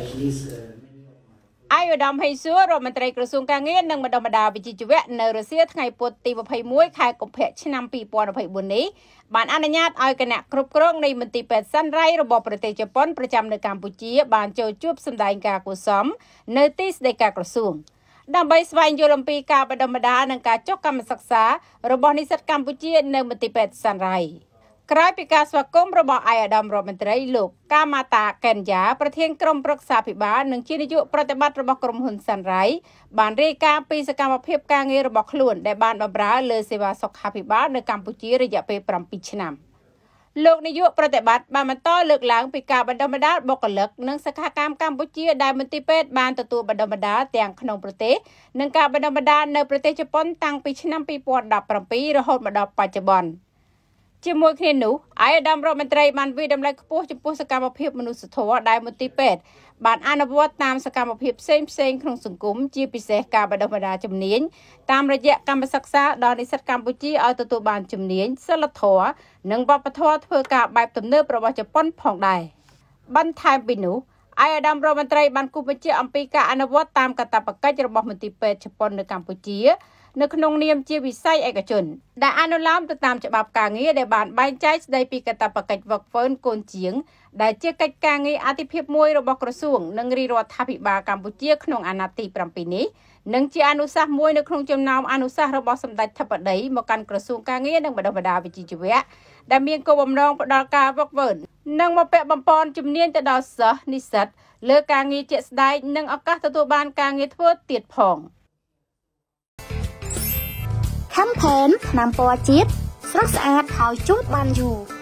at least uh, អាយឧត្តមហេងសួររដ្ឋមន្ត្រីក្រសួងកាងារ និងបណ្ដុំបណ្ដាវិជ្ជាជីវៈនៅរុស្ស៊ីថ្ងៃពុធទី21ខែកុម្ភៈឆ្នាំ2024នេះបានអនុញ្ញាតឲ្យគណៈគ្រប់គ្រងនៃមន្ទីរពេទ្យសាន់រៃរបស់ប្រទេសជប៉ុនប្រចាំនៅកម្ពុជា បានចូលជួបសម្ដែងការគួសមនៅទីស្តីការក្រសួង ដើម្បីស្វែងយល់អំពីការបណ្ដុំបណ្ដានិងការចុះកម្មសិក្សារបស់និស្សិតកម្ពុជានៅមន្ទីរពេទ្យសាន់រៃ។ក្រោយពីការស្វាគមន៍របស់ឯកឧត្តមរដ្ឋមន្ត្រីលោកកាម៉ាតាកេនយ៉ាប្រធានក្រុមប្រឹក្សាភិបាលនិងជានាយកប្រតិបត្តិរបស់ក្រុមហ៊ុនសាន់រៃបានរាយការណ៍ពីសកម្មភាពការងាររបស់ខ្លួន ដែលបានបម្រើលើសេវាសុខាភិបាលនៅកម្ពុជារយៈពេល7ឆ្នាំ លោកនាយកប្រតិបត្តិបានបន្តលើកឡើងពីការបណ្ដុះបណ្ដាលបុគ្គលិកនិងសខាកម្មកម្ពុជាដែលមន្ទីរពេទ្យបានទទួលបណ្ដុះបណ្ដាលទាំងក្នុងប្រទេសនិងការបណ្ដុះបណ្ដាលនៅប្រទេសជប៉ុនតាំងពីឆ្នាំ2017រហូតមកដល់បច្ចុប្បន្ន។ជាមួយគ្នានោះឯកឧត្តមរដ្ឋមន្ត្រីបានវិដំឡៃខ្ពស់ចំពោះសកម្មភាពមនុស្សធម៌ដែលមន្ទីរពេទ្យបានអនុវត្តតាមសកម្មភាពផ្សេងផ្សេងក្នុងសង្គមជាពិសេសការបណ្ដុះបណ្ដាលជំនាញតាមរយៈកម្មសិក្សាដល់និស្សិតកម្ពុជាឲ្យទទួលបានជំនាញសិលធម៌និងវប្បធម៌ធ្វើការបែបទំនើបរបស់ជប៉ុនផងដែរបន្ថែមពីនោះអាយដាមរដ្ឋមន្ត្រីបានគូបញ្ជាអំពីការអនុវត្តតាមកតបកិច្ចរបស់មន្ទីរពេទ្យជប៉ុននៅកម្ពុជានៅក្នុងនាមជាវិស័យឯកជនដែលអនុលោមទៅតាមច្បាប់ការងារដែលបានបែងចែកស្ដីពីកាតព្វកិច្ច Work Phone កូនជាងដែលជាកិច្ចការងារអធិភាពមួយរបស់ក្រសួងនិងរាជរដ្ឋាភិបាលកម្ពុជាក្នុងអាណត្តិទី7នេះនិងជាអនុសាសន៍មួយនៅក្នុងចំណោមអនុសាសន៍របស់សម្ដេចធិបតីមកកាន់ក្រសួងការងារនិងបណ្ដុះបណ្ដាលវិជ្ជាជីវៈដែលមានគោលបំណងផ្ដល់ការវឹកវើនិងមកពាក់បំពន់ជំនាញទៅដល់សិស្សនិស្សិតលើការងារជាក់ស្ដែងនិងឱកាសទទួលបាន ការងារធ្វើទៀតផង។ Campaign ថ្នាំពណ៌ជាតិស្រស់ស្អាតហើយជូតបានយូរ